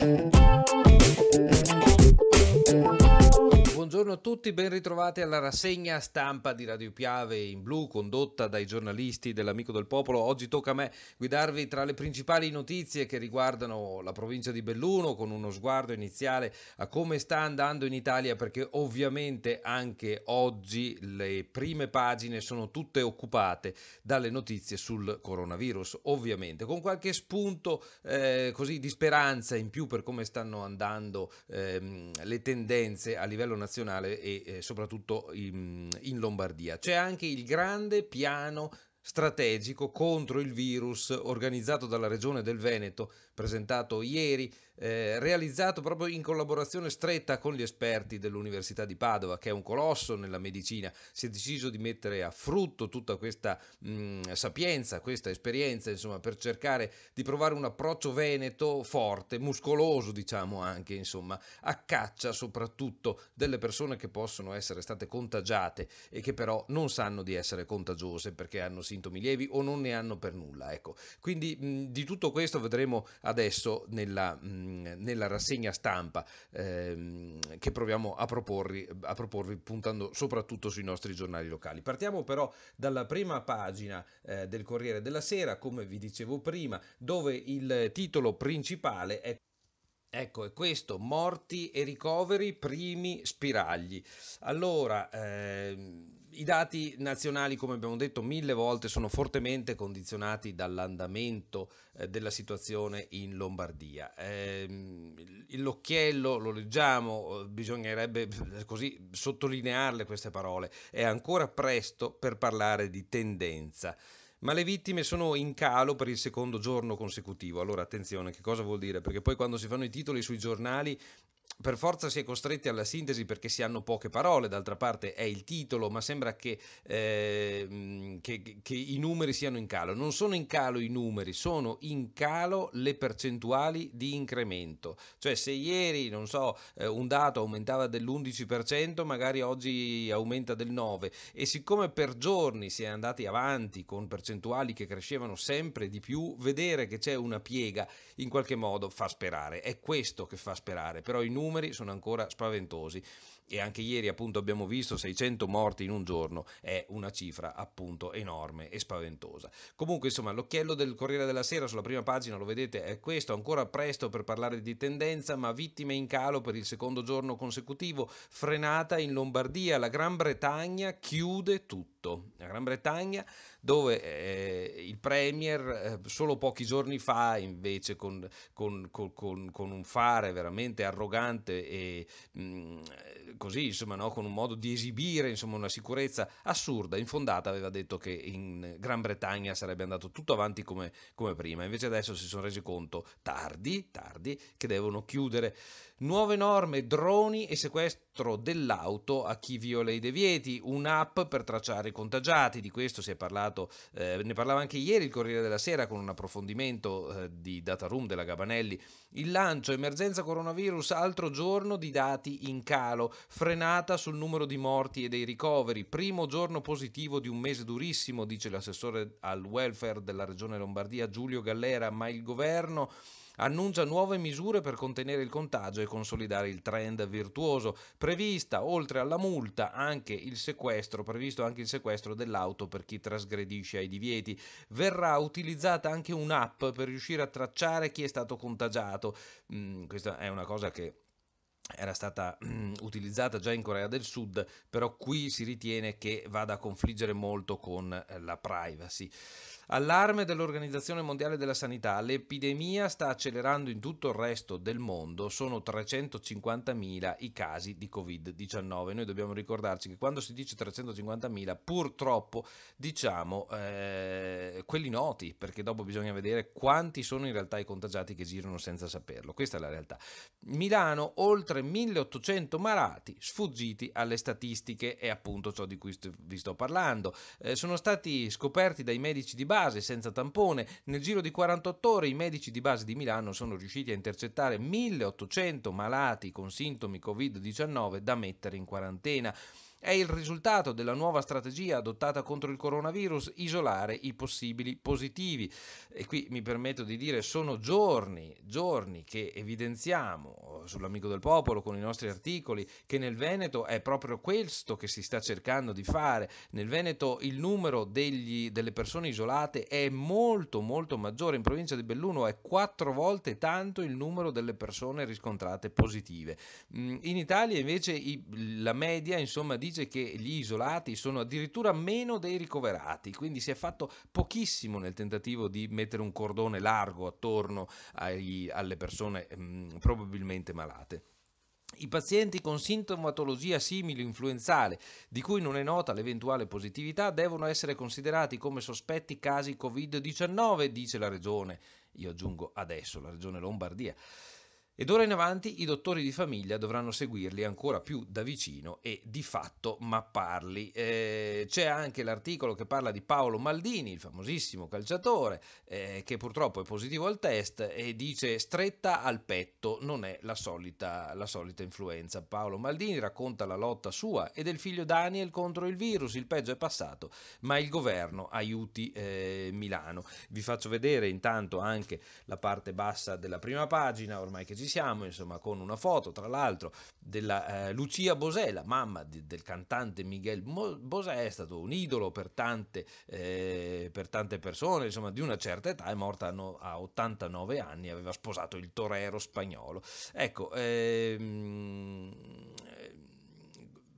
Thank you. Buongiorno a tutti, ben ritrovati alla rassegna stampa di Radio Piave in blu condotta dai giornalisti dell'Amico del Popolo. Oggi tocca a me guidarvi tra le principali notizie che riguardano la provincia di Belluno con uno sguardo iniziale a come sta andando in Italia perché ovviamente anche oggi le prime pagine sono tutte occupate dalle notizie sul coronavirus, ovviamente con qualche spunto eh, così di speranza in più per come stanno andando ehm, le tendenze a livello nazionale nazionale e eh, soprattutto in, in Lombardia. C'è anche il grande piano strategico contro il virus organizzato dalla Regione del Veneto presentato ieri, eh, realizzato proprio in collaborazione stretta con gli esperti dell'Università di Padova, che è un colosso nella medicina. Si è deciso di mettere a frutto tutta questa mh, mm, sapienza, questa esperienza, insomma, per cercare di provare un approccio veneto forte, muscoloso, diciamo anche, insomma, a caccia soprattutto delle persone che possono essere state contagiate e che però non sanno di essere contagiose perché hanno sintomi lievi o non ne hanno per nulla. Ecco. Quindi mh, mm, di tutto questo vedremo a adesso nella, mh, mm, nella rassegna stampa ehm, che proviamo a proporvi, a proporvi puntando soprattutto sui nostri giornali locali. Partiamo però dalla prima pagina eh, del Corriere della Sera, come vi dicevo prima, dove il titolo principale è Ecco, è questo, morti e ricoveri, primi spiragli. Allora, ehm i dati nazionali, come abbiamo detto mille volte, sono fortemente condizionati dall'andamento eh, della situazione in Lombardia. Eh, l'occhiello, lo leggiamo, eh, bisognerebbe eh, così sottolinearle queste parole, è ancora presto per parlare di tendenza ma le vittime sono in calo per il secondo giorno consecutivo. Allora attenzione, che cosa vuol dire? Perché poi quando si fanno i titoli sui giornali per forza si è costretti alla sintesi perché si hanno poche parole, d'altra parte è il titolo, ma sembra che, eh, che, che, i numeri siano in calo. Non sono in calo i numeri, sono in calo le percentuali di incremento. Cioè se ieri, non so, eh, un dato aumentava dell'11%, magari oggi aumenta del 9% e siccome per giorni si è andati avanti con percentuali che crescevano sempre di più, vedere che c'è una piega in qualche modo fa sperare. È questo che fa sperare, però i numeri numeri sono ancora spaventosi e anche ieri appunto abbiamo visto 600 morti in un giorno, è una cifra appunto enorme e spaventosa. Comunque insomma l'occhiello del Corriere della Sera sulla prima pagina lo vedete è questo, ancora presto per parlare di tendenza ma vittime in calo per il secondo giorno consecutivo, frenata in Lombardia, la Gran Bretagna chiude tutto tutto. La Gran Bretagna, dove eh, il Premier eh, solo pochi giorni fa, invece, con, con, con, con un fare veramente arrogante e mh, mm, così, insomma, no? con un modo di esibire insomma, una sicurezza assurda, infondata, aveva detto che in Gran Bretagna sarebbe andato tutto avanti come, come prima. Invece adesso si sono resi conto tardi, tardi che devono chiudere Nuove norme, droni e sequestro dell'auto a chi viola i divieti, un'app per tracciare i contagiati, di questo si è parlato, eh, ne parlava anche ieri il Corriere della Sera con un approfondimento eh, di data room della Gabanelli. Il lancio, emergenza coronavirus, altro giorno di dati in calo, frenata sul numero di morti e dei ricoveri, primo giorno positivo di un mese durissimo, dice l'assessore al welfare della Regione Lombardia Giulio Gallera, ma il governo annuncia nuove misure per contenere il contagio e consolidare il trend virtuoso. Prevista oltre alla multa anche il sequestro, previsto anche il sequestro dell'auto per chi trasgredisce ai divieti. Verrà utilizzata anche un'app per riuscire a tracciare chi è stato contagiato. Mm, questa è una cosa che era stata mm, utilizzata già in Corea del Sud, però qui si ritiene che vada a confliggere molto con eh, la privacy. Allarme dell'Organizzazione Mondiale della Sanità, l'epidemia sta accelerando in tutto il resto del mondo, sono 350.000 i casi di Covid-19. Noi dobbiamo ricordarci che quando si dice 350.000 purtroppo diciamo eh, quelli noti, perché dopo bisogna vedere quanti sono in realtà i contagiati che girano senza saperlo. Questa è la realtà. Milano, oltre 1.800 malati sfuggiti alle statistiche, è appunto ciò di cui vi sto parlando. Eh, sono stati scoperti dai medici di base base senza tampone. Nel giro di 48 ore i medici di base di Milano sono riusciti a intercettare 1800 malati con sintomi Covid-19 da mettere in quarantena. È il risultato della nuova strategia adottata contro il coronavirus, isolare i possibili positivi. E qui mi permetto di dire, sono giorni, giorni che evidenziamo eh, sull'amico del popolo con i nostri articoli che nel Veneto è proprio questo che si sta cercando di fare. Nel Veneto il numero degli, delle persone isolate è molto molto maggiore, in provincia di Belluno è quattro volte tanto il numero delle persone riscontrate positive. Mm, in Italia invece la media insomma di dice che gli isolati sono addirittura meno dei ricoverati, quindi si è fatto pochissimo nel tentativo di mettere un cordone largo attorno ai, alle persone mh, mm, probabilmente malate. I pazienti con sintomatologia simile influenzale, di cui non è nota l'eventuale positività, devono essere considerati come sospetti casi Covid-19, dice la Regione. Io aggiungo adesso la Regione Lombardia. E d'ora in avanti i dottori di famiglia dovranno seguirli ancora più da vicino e di fatto mapparli. Eh, c'è anche l'articolo che parla di Paolo Maldini, il famosissimo calciatore, eh, che purtroppo è positivo al test e dice stretta al petto non è la solita, la solita influenza. Paolo Maldini racconta la lotta sua e del figlio Daniel contro il virus, il peggio è passato, ma il governo aiuti eh, Milano. Vi faccio vedere intanto anche la parte bassa della prima pagina, ormai che ci siamo, insomma, con una foto, tra l'altro, della eh, Lucia Bosè, la mamma di, del cantante Miguel Bosè, è stato un idolo per tante, eh, per tante persone, insomma, di una certa età, è morta a, no, a 89 anni, aveva sposato il torero spagnolo. Ecco, ehm,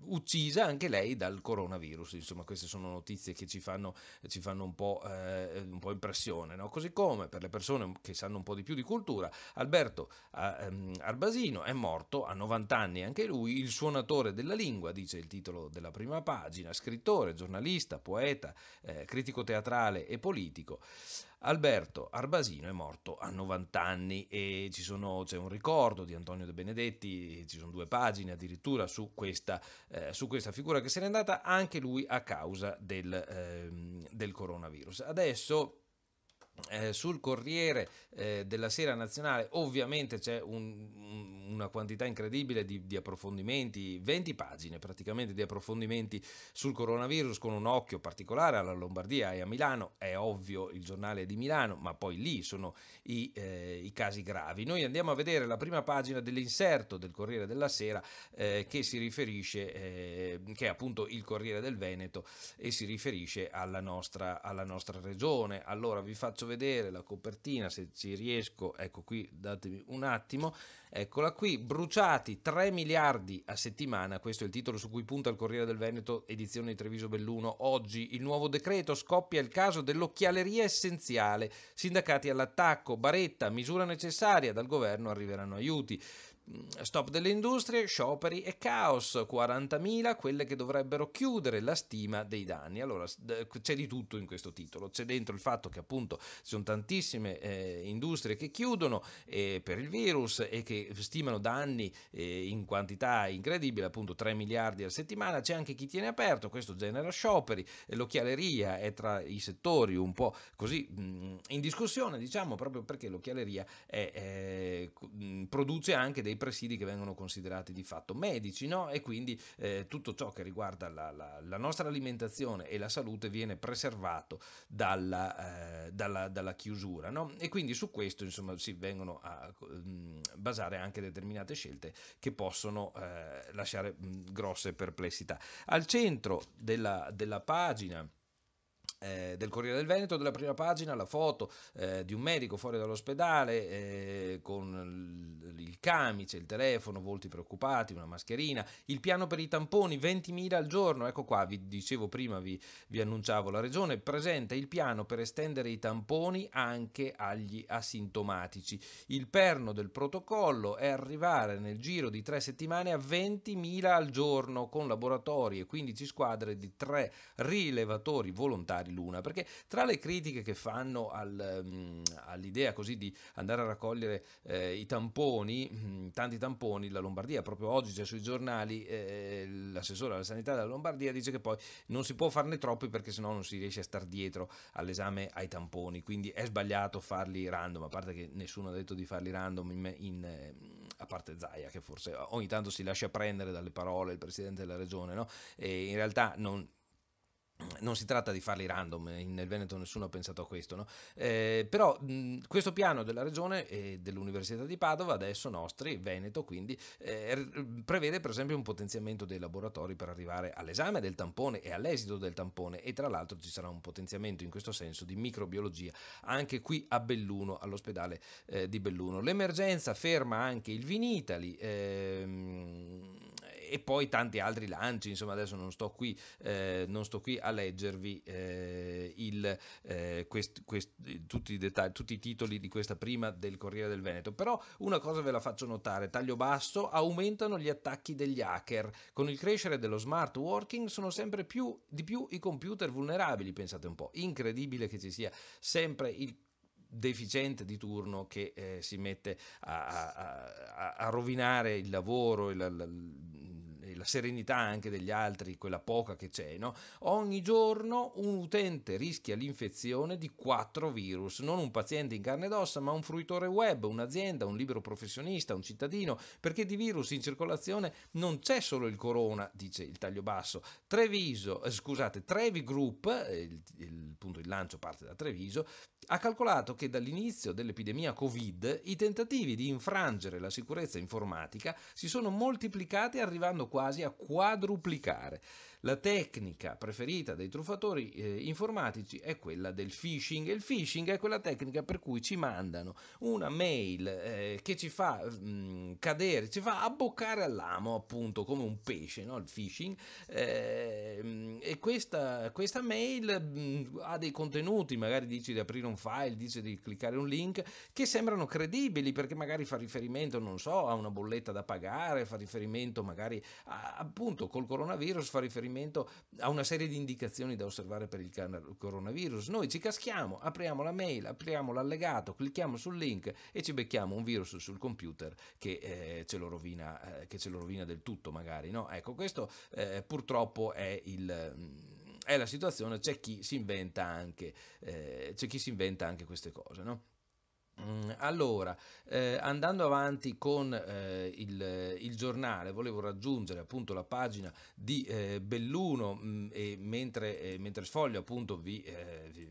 uccisa anche lei dal coronavirus. Insomma, queste sono notizie che ci fanno, ci fanno un, po', eh, un, po', impressione. No? Così come per le persone che sanno un po' di più di cultura, Alberto eh, Arbasino è morto a 90 anni anche lui, il suonatore della lingua, dice il titolo della prima pagina, scrittore, giornalista, poeta, eh, critico teatrale e politico. Alberto Arbasino è morto a 90 anni e ci sono, c'è un ricordo di Antonio De Benedetti, ci sono due pagine addirittura su questa, eh, su questa figura che se n'è andata anche lui a causa del, eh, del coronavirus. Adesso eh, sul Corriere eh, della Sera Nazionale ovviamente c'è un, una quantità incredibile di, di, approfondimenti, 20 pagine praticamente di approfondimenti sul coronavirus con un occhio particolare alla Lombardia e a Milano, è ovvio il giornale di Milano, ma poi lì sono i, eh, i casi gravi. Noi andiamo a vedere la prima pagina dell'inserto del Corriere della Sera eh, che si riferisce, eh, che è appunto il Corriere del Veneto e si riferisce alla nostra, alla nostra regione. Allora vi faccio vedere vedere la copertina se ci riesco, ecco qui, datemi un attimo, eccola qui, bruciati 3 miliardi a settimana, questo è il titolo su cui punta il Corriere del Veneto, edizione di Treviso Belluno, oggi il nuovo decreto scoppia il caso dell'occhialeria essenziale, sindacati all'attacco, baretta, misura necessaria, dal governo arriveranno aiuti, Stop delle industrie, scioperi e caos, 40.000 quelle che dovrebbero chiudere la stima dei danni. Allora c'è di tutto in questo titolo, c'è dentro il fatto che appunto ci sono tantissime eh, industrie che chiudono eh, per il virus e che stimano danni eh, in quantità incredibile, appunto 3 miliardi a settimana, c'è anche chi tiene aperto, questo genera scioperi, eh, l'occhialeria è tra i settori un po' così mh, mm, in discussione diciamo proprio perché l'occhialeria è, è, eh, mm, produce anche dei dei presidi che vengono considerati di fatto medici no? e quindi eh, tutto ciò che riguarda la, la, la, nostra alimentazione e la salute viene preservato dalla, eh, dalla, dalla chiusura no? e quindi su questo insomma si vengono a mh, mm, basare anche determinate scelte che possono eh, lasciare mh, mm, grosse perplessità. Al centro della, della pagina eh, del Corriere del Veneto, della prima pagina, la foto eh, di un medico fuori dall'ospedale eh, con il, il camice, il telefono, volti preoccupati, una mascherina, il piano per i tamponi, 20.000 al giorno, ecco qua, vi dicevo prima, vi, vi annunciavo, la regione presenta il piano per estendere i tamponi anche agli asintomatici. Il perno del protocollo è arrivare nel giro di tre settimane a 20.000 al giorno con laboratori e 15 squadre di tre rilevatori volontari Luna, perché tra le critiche che fanno al, mm, all'idea così di andare a raccogliere eh, i tamponi, mm, tanti tamponi, la Lombardia proprio oggi c'è sui giornali, eh, l'assessore alla sanità della Lombardia dice che poi non si può farne troppi perché sennò non si riesce a star dietro all'esame ai tamponi, quindi è sbagliato farli random, a parte che nessuno ha detto di farli random in, in, eh, a parte Zaia che forse ogni tanto si lascia prendere dalle parole il Presidente della Regione, no? e in realtà non non si tratta di farli random, eh, nel Veneto nessuno ha pensato a questo, no? eh, però mh, questo piano della regione e dell'Università di Padova, adesso nostri, Veneto quindi, eh, prevede per esempio un potenziamento dei laboratori per arrivare all'esame del tampone e all'esito del tampone e tra l'altro ci sarà un potenziamento in questo senso di microbiologia anche qui a Belluno, all'ospedale eh, di Belluno. L'emergenza ferma anche il Vinitali. Ehm, e poi tanti altri lanci, insomma adesso non sto qui, eh, non sto qui a leggervi eh, il, eh, quest, quest, tutti, i dettagli, tutti i titoli di questa prima del Corriere del Veneto, però una cosa ve la faccio notare, taglio basso, aumentano gli attacchi degli hacker, con il crescere dello smart working sono sempre più, di più i computer vulnerabili, pensate un po', incredibile che ci sia sempre il deficiente di turno che eh, si mette a, a, a, rovinare il lavoro, il, la serenità anche degli altri, quella poca che c'è, no? ogni giorno un utente rischia l'infezione di quattro virus, non un paziente in carne ed ossa, ma un fruitore web, un'azienda, un libero professionista, un cittadino, perché di virus in circolazione non c'è solo il corona, dice il taglio basso. Treviso, eh, scusate, Trevi Group, eh, il, il, appunto il lancio parte da Treviso, ha calcolato che dall'inizio dell'epidemia Covid i tentativi di infrangere la sicurezza informatica si sono moltiplicati arrivando quasi quasi a quadruplicare. La tecnica preferita dei truffatori eh, informatici è quella del phishing il phishing è quella tecnica per cui ci mandano una mail eh, che ci fa mh, mm, cadere, ci fa abboccare all'amo appunto come un pesce, no? il phishing eh, e questa, questa mail mh, mm, ha dei contenuti, magari dici di aprire un file, dice di cliccare un link che sembrano credibili perché magari fa riferimento, non so, a una bolletta da pagare, fa riferimento magari a, appunto col coronavirus, fa riferimento riferimento a una serie di indicazioni da osservare per il coronavirus. Noi ci caschiamo, apriamo la mail, apriamo l'allegato, clicchiamo sul link e ci becchiamo un virus sul computer che, eh, ce, lo rovina, eh, che ce, lo rovina, del tutto magari. No? Ecco, questo eh, purtroppo è, il, mm, è, la situazione, c'è chi si inventa anche, eh, chi si inventa anche queste cose. No? Mm, allora, eh, andando avanti con eh, il, il, giornale, volevo raggiungere appunto la pagina di eh, Belluno mh, mm, e mentre, eh, mentre sfoglio appunto vi, eh, vi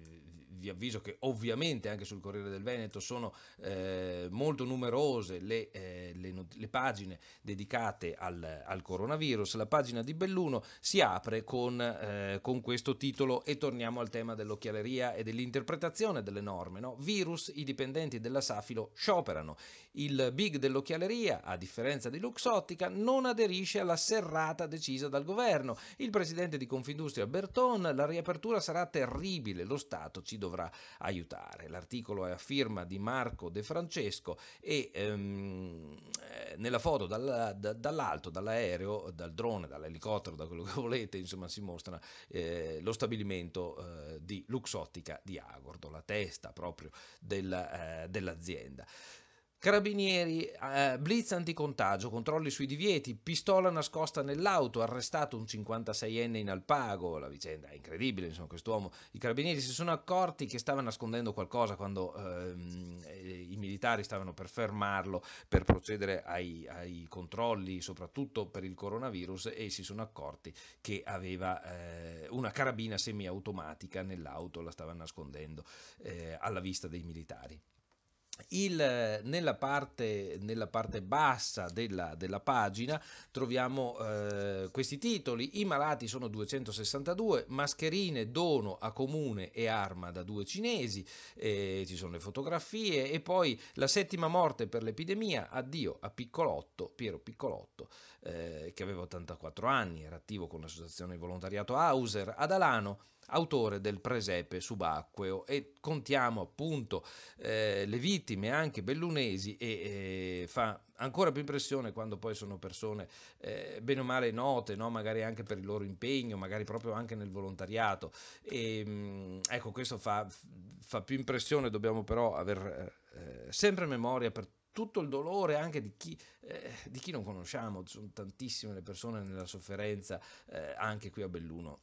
vi avviso che ovviamente anche sul Corriere del Veneto sono eh, molto numerose le, eh, le, le pagine dedicate al, al, coronavirus. La pagina di Belluno si apre con, eh, con, questo titolo e torniamo al tema dell'occhialeria e dell'interpretazione delle norme. No? Virus, i dipendenti della Safilo scioperano. Il big dell'occhialeria, a differenza di Luxottica, non aderisce alla serrata decisa dal governo. Il presidente di Confindustria Berton, la riapertura sarà terribile, lo Stato ci dovrà dovrà aiutare. L'articolo è a firma di Marco De Francesco e ehm, eh, nella foto dalla, da, dall'alto, dall'aereo, dal drone, dall'elicottero, da quello che volete, insomma si mostra eh, lo stabilimento eh, di Luxottica di Agordo, la testa proprio della, eh, dell'azienda. Carabinieri, eh, blitz anticontagio, controlli sui divieti, pistola nascosta nell'auto, arrestato un 56enne in alpago, la vicenda è incredibile, insomma, quest'uomo. I carabinieri si sono accorti che stava nascondendo qualcosa quando ehm, eh, i militari stavano per fermarlo, per procedere ai, ai, controlli, soprattutto per il coronavirus, e si sono accorti che aveva eh, una carabina semiautomatica nell'auto, la stava nascondendo eh, alla vista dei militari. Il, nella, parte, nella, parte, bassa della, della pagina troviamo eh, questi titoli, i malati sono 262, mascherine, dono a comune e arma da due cinesi, eh, ci sono le fotografie e poi la settima morte per l'epidemia, addio a Piccolotto, Piero Piccolotto eh, che aveva 84 anni, era attivo con l'associazione di volontariato Hauser ad Alano, autore del presepe subacqueo e contiamo appunto eh, le vittime anche bellunesi e eh, fa ancora più impressione quando poi sono persone eh, bene o male note, no? magari anche per il loro impegno, magari proprio anche nel volontariato. E, mm, ecco, questo fa, fa, più impressione, dobbiamo però aver eh, sempre memoria per tutto il dolore anche di chi, eh, di chi non conosciamo, sono tantissime le persone nella sofferenza eh, anche qui a Belluno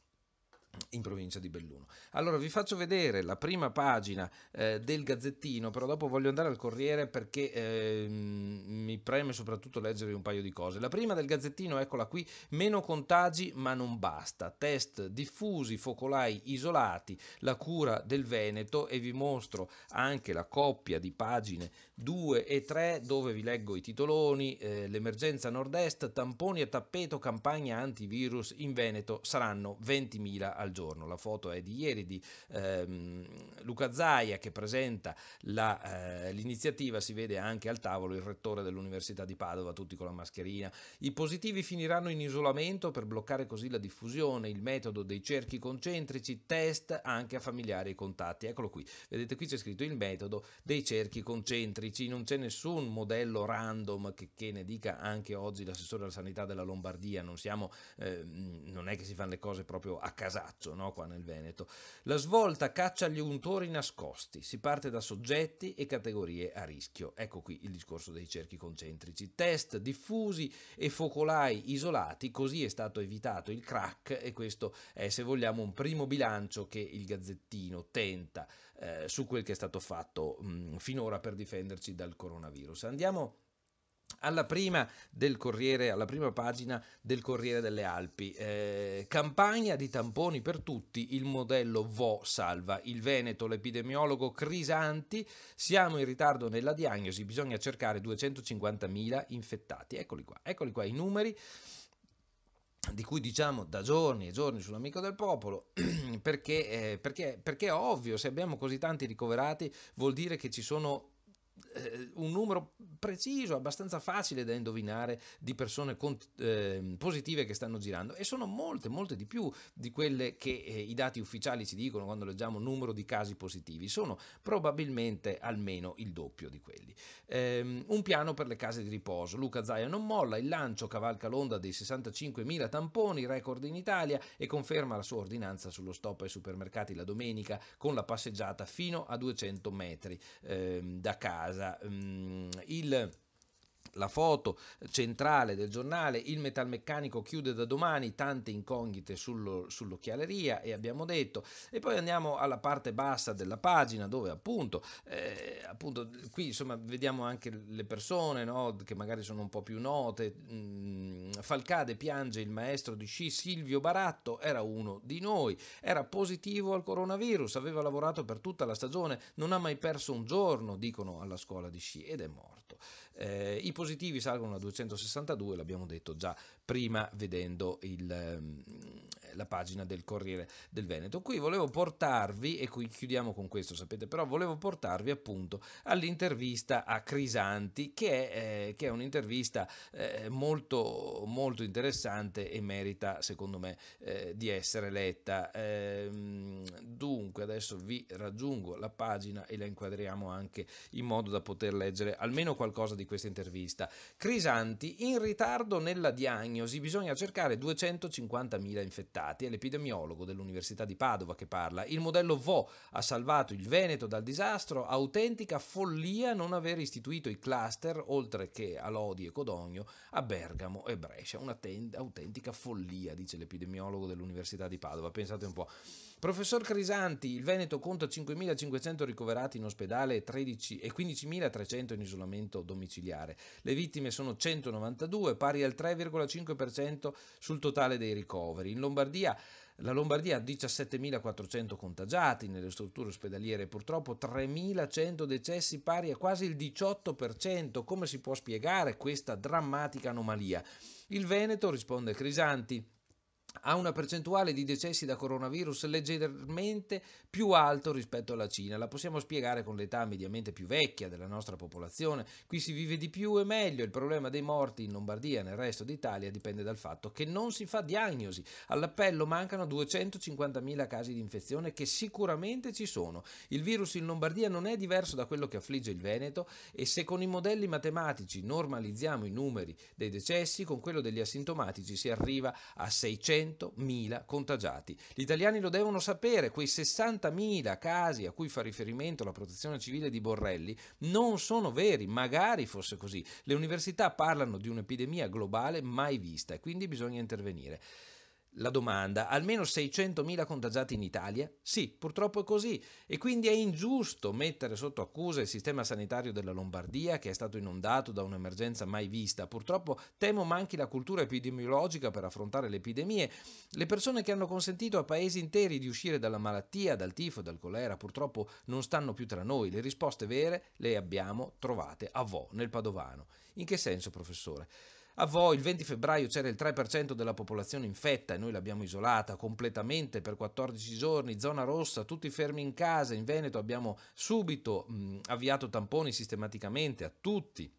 in provincia di Belluno. Allora vi faccio vedere la prima pagina eh, del Gazzettino, però dopo voglio andare al Corriere perché eh, mi preme soprattutto leggere un paio di cose. La prima del Gazzettino, eccola qui, meno contagi ma non basta, test diffusi, focolai isolati, la cura del Veneto e vi mostro anche la coppia di pagine 2 e 3 dove vi leggo i titoloni, eh, l'emergenza nord-est, tamponi a tappeto, campagna antivirus in Veneto saranno 20.000 al giorno. La foto è di ieri di ehm, Luca Zaia che presenta la, eh, l'iniziativa, si vede anche al tavolo il rettore dell'Università di Padova, tutti con la mascherina. I positivi finiranno in isolamento per bloccare così la diffusione, il metodo dei cerchi concentrici, test anche a familiari e contatti. Eccolo qui, vedete qui c'è scritto il metodo dei cerchi concentrici, non c'è nessun modello random che, che ne dica anche oggi l'assessore alla sanità della Lombardia, non, siamo, eh, non è che si fanno le cose proprio a casa Boccaccio, no? qua nel Veneto. La svolta caccia gli untori nascosti, si parte da soggetti e categorie a rischio. Ecco qui il discorso dei cerchi concentrici. Test diffusi e focolai isolati, così è stato evitato il crack e questo è, se vogliamo, un primo bilancio che il Gazzettino tenta eh, su quel che è stato fatto mh, mm, finora per difenderci dal coronavirus. Andiamo alla prima, del Corriere, alla prima pagina del Corriere delle Alpi. Eh, campagna di tamponi per tutti, il modello VO salva. Il Veneto, l'epidemiologo Crisanti, siamo in ritardo nella diagnosi, bisogna cercare 250.000 infettati. Eccoli qua, eccoli qua i numeri di cui diciamo da giorni e giorni sull'amico del popolo, perché, eh, perché, perché è ovvio, se abbiamo così tanti ricoverati vuol dire che ci sono eh, un numero preciso, abbastanza facile da indovinare di persone con, eh, positive che stanno girando e sono molte, molte di più di quelle che eh, i dati ufficiali ci dicono quando leggiamo numero di casi positivi, sono probabilmente almeno il doppio di quelli. Ehm, un piano per le case di riposo, Luca Zaia non molla, il lancio cavalca l'onda dei 65.000 tamponi, record in Italia e conferma la sua ordinanza sullo stop ai supermercati la domenica con la passeggiata fino a 200 metri ehm, da casa casa. Mhmm, il la foto centrale del giornale, il metalmeccanico chiude da domani, tante incognite sullo, sull'occhialeria e abbiamo detto. E poi andiamo alla parte bassa della pagina dove appunto, eh, appunto qui insomma vediamo anche le persone no, che magari sono un po' più note. Mm, Falcade piange il maestro di sci Silvio Baratto, era uno di noi, era positivo al coronavirus, aveva lavorato per tutta la stagione, non ha mai perso un giorno, dicono alla scuola di sci ed è morto. Eh, I positivi salgono a 262, l'abbiamo detto già prima vedendo il, ehm, la pagina del Corriere del Veneto. Qui volevo portarvi, e qui chiudiamo con questo, sapete, però volevo portarvi appunto all'intervista a Crisanti, che è, eh, che è un'intervista eh, molto, molto interessante e merita, secondo me, eh, di essere letta. Eh, adesso vi raggiungo la pagina e la inquadriamo anche in modo da poter leggere almeno qualcosa di questa intervista. Crisanti, in ritardo nella diagnosi bisogna cercare 250.000 infettati, è l'epidemiologo dell'Università di Padova che parla. Il modello VO ha salvato il Veneto dal disastro, autentica follia non aver istituito i cluster oltre che a Lodi e Codogno, a Bergamo e Brescia, un'autentica follia, dice l'epidemiologo dell'Università di Padova. Pensate un po'. Professor Crisanti, il Veneto conta 5.500 ricoverati in ospedale e, 13, e 15.300 in isolamento domiciliare. Le vittime sono 192, pari al 3,5% sul totale dei ricoveri. In Lombardia la Lombardia ha 17.400 contagiati nelle strutture ospedaliere e purtroppo 3.100 decessi pari a quasi il 18%. Come si può spiegare questa drammatica anomalia? Il Veneto, risponde Crisanti, ha una percentuale di decessi da coronavirus leggermente più alto rispetto alla Cina. La possiamo spiegare con l'età mediamente più vecchia della nostra popolazione. Qui si vive di più e meglio. Il problema dei morti in Lombardia e nel resto d'Italia dipende dal fatto che non si fa diagnosi. All'appello mancano 250.000 casi di infezione che sicuramente ci sono. Il virus in Lombardia non è diverso da quello che affligge il Veneto e se con i modelli matematici normalizziamo i numeri dei decessi, con quello degli asintomatici si arriva a 600 600.000 contagiati. Gli italiani lo devono sapere, quei 60.000 casi a cui fa riferimento la protezione civile di Borrelli non sono veri, magari fosse così. Le università parlano di un'epidemia globale mai vista e quindi bisogna intervenire. La domanda, almeno 600.000 contagiati in Italia? Sì, purtroppo è così e quindi è ingiusto mettere sotto accusa il sistema sanitario della Lombardia che è stato inondato da un'emergenza mai vista. Purtroppo temo manchi la cultura epidemiologica per affrontare le epidemie. Le persone che hanno consentito a paesi interi di uscire dalla malattia, dal tifo, dal colera, purtroppo non stanno più tra noi. Le risposte vere le abbiamo trovate a vo nel Padovano. In che senso, professore? A voi il 20 febbraio c'era il 3% della popolazione infetta e noi l'abbiamo isolata completamente per 14 giorni, zona rossa, tutti fermi in casa. In Veneto abbiamo subito mh, avviato tamponi sistematicamente a tutti.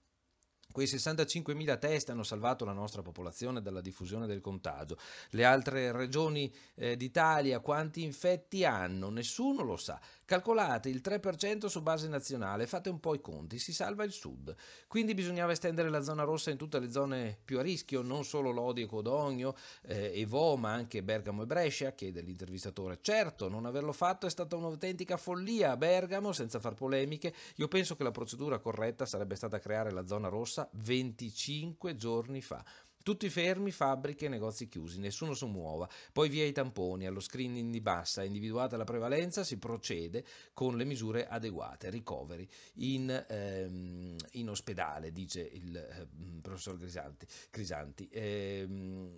Quei 65.000 test hanno salvato la nostra popolazione dalla diffusione del contagio. Le altre regioni eh, d'Italia quanti infetti hanno? Nessuno lo sa. Calcolate il 3% su base nazionale, fate un po' i conti, si salva il sud. Quindi bisognava estendere la zona rossa in tutte le zone più a rischio, non solo Lodi e Codogno eh, e Vo, ma anche Bergamo e Brescia, chiede l'intervistatore. Certo, non averlo fatto è stata un'autentica follia a Bergamo, senza far polemiche. Io penso che la procedura corretta sarebbe stata creare la zona rossa 25 giorni fa. Tutti fermi, fabbriche e negozi chiusi, nessuno si muova. Poi via i tamponi, allo screening di bassa, individuata la prevalenza, si procede con le misure adeguate, ricoveri in, ehm, in ospedale, dice il eh, mm, professor Grisanti. Crisanti. Ehm,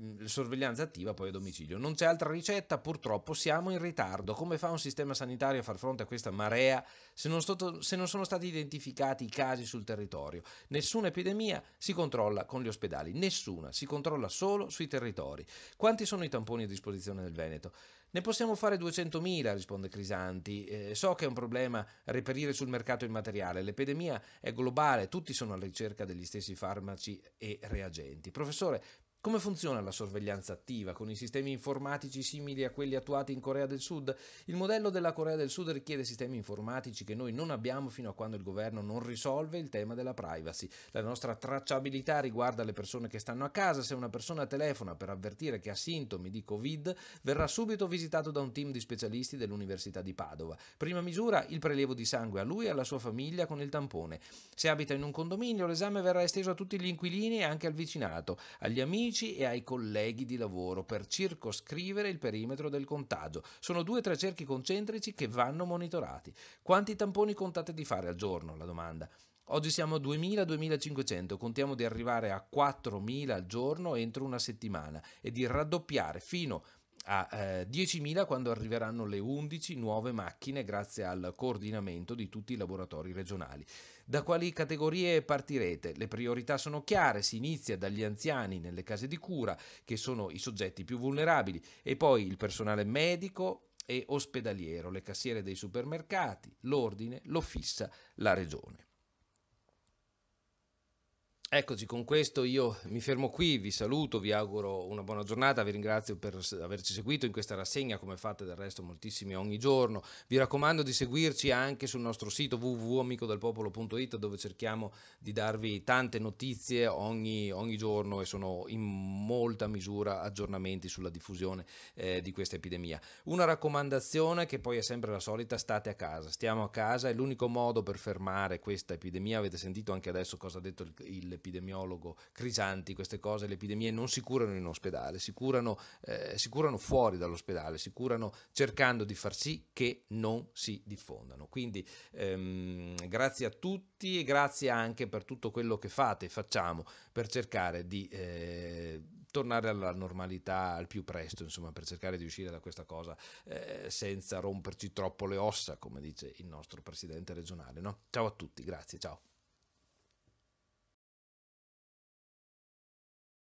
Mm, sorveglianza attiva poi a domicilio. Non c'è altra ricetta, purtroppo siamo in ritardo. Come fa un sistema sanitario a far fronte a questa marea se non, sto, se non sono stati identificati i casi sul territorio? Nessuna epidemia si controlla con gli ospedali, nessuna, si controlla solo sui territori. Quanti sono i tamponi a disposizione del Veneto? Ne possiamo fare 200.000, risponde Crisanti. Eh, so che è un problema reperire sul mercato il materiale, l'epidemia è globale, tutti sono alla ricerca degli stessi farmaci e reagenti. Professore, come funziona la sorveglianza attiva con i sistemi informatici simili a quelli attuati in Corea del Sud? Il modello della Corea del Sud richiede sistemi informatici che noi non abbiamo fino a quando il governo non risolve il tema della privacy. La nostra tracciabilità riguarda le persone che stanno a casa. Se una persona telefona per avvertire che ha sintomi di Covid, verrà subito visitato da un team di specialisti dell'Università di Padova. Prima misura, il prelievo di sangue a lui e alla sua famiglia con il tampone. Se abita in un condominio, l'esame verrà esteso a tutti gli inquilini e anche al vicinato, agli amici amici e ai colleghi di lavoro per circoscrivere il perimetro del contagio. Sono due o tre cerchi concentrici che vanno monitorati. Quanti tamponi contate di fare al giorno? La domanda. Oggi siamo a 2.000-2.500, contiamo di arrivare a 4.000 al giorno entro una settimana e di raddoppiare fino a a eh, 10.000 quando arriveranno le 11 nuove macchine grazie al coordinamento di tutti i laboratori regionali. Da quali categorie partirete? Le priorità sono chiare, si inizia dagli anziani nelle case di cura, che sono i soggetti più vulnerabili, e poi il personale medico e ospedaliero, le cassiere dei supermercati, l'ordine lo fissa la regione. Eccoci, con questo io mi fermo qui, vi saluto, vi auguro una buona giornata, vi ringrazio per averci seguito in questa rassegna come fate del resto moltissimi ogni giorno. Vi raccomando di seguirci anche sul nostro sito www.amicodelpopolo.it dove cerchiamo di darvi tante notizie ogni, ogni, giorno e sono in molta misura aggiornamenti sulla diffusione eh, di questa epidemia. Una raccomandazione che poi è sempre la solita, state a casa, stiamo a casa, è l'unico modo per fermare questa epidemia, avete sentito anche adesso cosa ha detto il, il l'epidemiologo Crisanti, queste cose, le epidemie non si curano in ospedale, si curano, eh, si curano fuori dall'ospedale, si curano cercando di far sì che non si diffondano. Quindi ehm, grazie a tutti e grazie anche per tutto quello che fate e facciamo per cercare di eh, tornare alla normalità al più presto, insomma, per cercare di uscire da questa cosa eh, senza romperci troppo le ossa, come dice il nostro presidente regionale. No? Ciao a tutti, grazie, ciao.